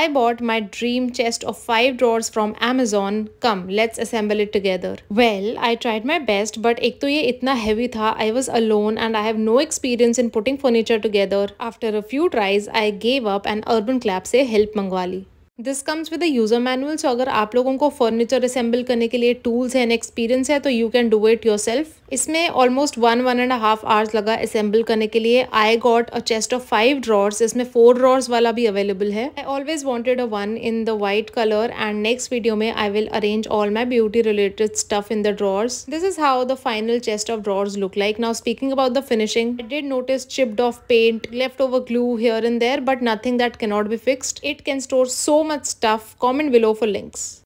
I bought my dream chest of 5 drawers from Amazon. Come, let's assemble it together. Well, I tried my best but ek to ye itna heavy tha. I was alone and I have no experience in putting furniture together. After a few tries, I gave up and Urban Clap se help mangwali. This comes with user manual so अगर आप लोगों को furniture assemble करने के लिए tools and experience है तो you can do it yourself इसमें almost one one and half hours लगा असेंबल करने के लिए I got a chest of five drawers इसमें फोर ड्रॉर्स वाला भी अवेलेबल है I always wanted a one in the white colour and next video में I will arrange all my beauty related stuff in the drawers this is how the final chest of drawers look like now speaking about the finishing I did notice chipped off paint left over glue here in there but nothing that cannot be fixed it can store so much stuff. Comment below for links.